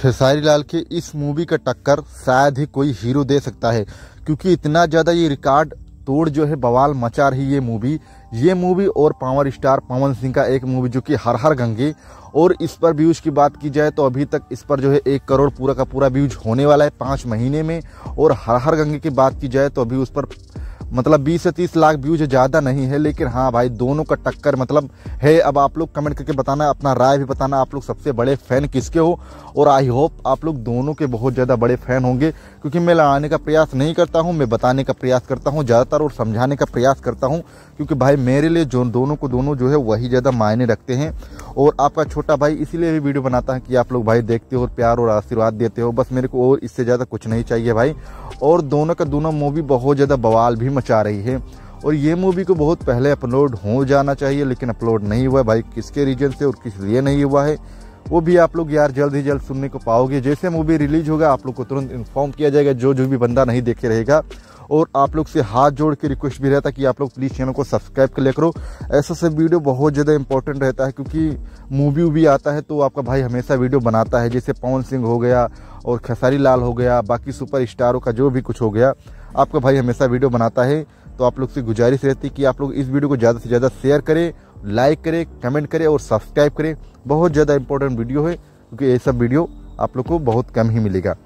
खेसारी लाल के इस मूवी का टक्कर शायद ही कोई हीरो दे सकता है क्योंकि इतना ज़्यादा ये रिकॉर्ड तोड़ जो है बवाल मचा रही ये मूवी ये मूवी और पावर स्टार पवन सिंह का एक मूवी जो कि हर हर गंगे और इस पर व्यूज़ की बात की जाए तो अभी तक इस पर जो है एक करोड़ पूरा का पूरा व्यूज होने वाला है पाँच महीने में और हर हर गंगे की बात की जाए तो अभी उस पर मतलब 20 से 30 लाख व्यूज ज़्यादा नहीं है लेकिन हाँ भाई दोनों का टक्कर मतलब है अब आप लोग कमेंट करके बताना अपना राय भी बताना आप लोग सबसे बड़े फ़ैन किसके हो और आई होप आप लोग दोनों के बहुत ज़्यादा बड़े फ़ैन होंगे क्योंकि मैं लड़ाने का प्रयास नहीं करता हूँ मैं बताने का प्रयास करता हूँ ज़्यादातर और समझाने का प्रयास करता हूँ क्योंकि भाई मेरे लिए जो दोनों को दोनों जो है वही ज़्यादा मायने रखते हैं और आपका छोटा भाई इसीलिए भी वीडियो बनाता है कि आप लोग भाई देखते हो और प्यार और आशीर्वाद देते हो बस मेरे को और इससे ज़्यादा कुछ नहीं चाहिए भाई और दोनों का दोनों मूवी बहुत ज़्यादा बवाल भी मचा रही है और ये मूवी को बहुत पहले अपलोड हो जाना चाहिए लेकिन अपलोड नहीं हुआ भाई किसके रीजन से और किस लिए नहीं हुआ है वो भी आप लोग यार जल्द ही जल्द सुनने को पाओगे जैसे मूवी रिलीज होगा आप लोग को तुरंत इन्फॉर्म किया जाएगा जो जो भी बंदा नहीं देखे रहेगा और आप लोग से हाथ जोड़ के रिक्वेस्ट भी रहता है कि आप लोग प्लीज़ चैनल को सब्सक्राइब कर ले करो ऐसा सब वीडियो बहुत ज़्यादा इंपॉर्टेंट रहता है क्योंकि मूवी वूवी आता है तो आपका भाई हमेशा वीडियो बनाता है जैसे पवन सिंह हो गया और खेसारी लाल हो गया बाकी सुपर स्टारों का जो भी कुछ हो गया आपका भाई हमेशा वीडियो बनाता है तो आप लोग से गुजारिश रहती है कि आप लोग इस वीडियो को ज़्यादा से ज़्यादा शेयर करें लाइक करें कमेंट करें और सब्सक्राइब करें बहुत ज़्यादा इंपॉर्टेंट वीडियो है क्योंकि ये सब वीडियो आप लोग को बहुत कम ही मिलेगा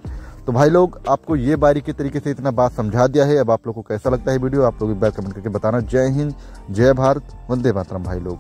तो भाई लोग आपको ये बारीकी तरीके से इतना बात समझा दिया है अब आप लोग को कैसा लगता है वीडियो आप लोग बैर कमेंट करके बताना जय हिंद जय भारत वंदे मातरम भाई लोग